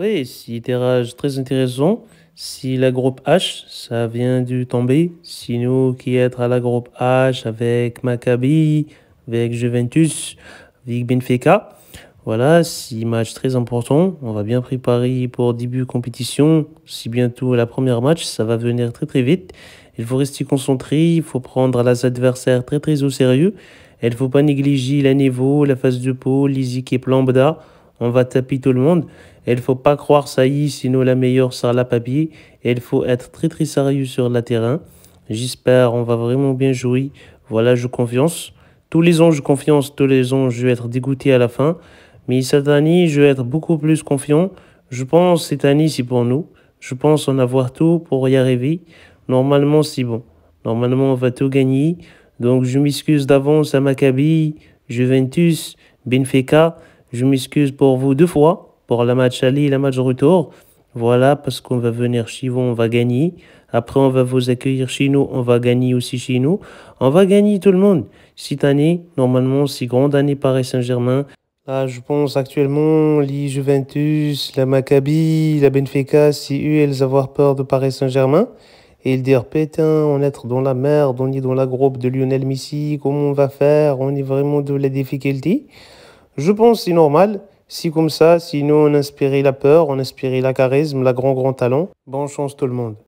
Oui, si tirage très intéressant. Si la groupe H, ça vient du tomber. Sinon, qui être à la groupe H avec Maccabi, avec Juventus, avec Benfica. Voilà, si match très important. On va bien préparer pour début compétition. Si bientôt la première match, ça va venir très très vite. Il faut rester concentré, il faut prendre les adversaires très très au sérieux. Il ne faut pas négliger la niveau, la phase de peau, les et lambda. On va taper tout le monde. Il faut pas croire ça y sinon la meilleure sera la papier. Il faut être très très sérieux sur le terrain. J'espère on va vraiment bien jouer. Voilà, je confiance. Tous les ans, je confiance. Tous les ans, je vais être dégoûté à la fin. Mais cette année, je vais être beaucoup plus confiant. Je pense cette année, c'est pour nous. Je pense en avoir tout pour y arriver. Normalement, c'est bon. Normalement, on va tout gagner. Donc, je m'excuse d'avance à Maccabi, Juventus, Benfica. Je m'excuse pour vous deux fois, pour la match aller et la match retour. Voilà, parce qu'on va venir chez vous, on va gagner. Après, on va vous accueillir chez nous, on va gagner aussi chez nous. On va gagner tout le monde. Cette année, normalement, c'est grande année Paris Saint-Germain. Là, je pense actuellement, les Juventus, la Maccabi, la Benfica, si eux, elles avoir peur de Paris Saint-Germain. Et ils dire, pétain, on est dans la merde, on est dans la groupe de Lionel Messi, comment on va faire On est vraiment dans la difficultés. Je pense c'est normal. Si comme ça, si nous on inspirait la peur, on inspirait la charisme, la grand grand talent, bonne chance tout le monde.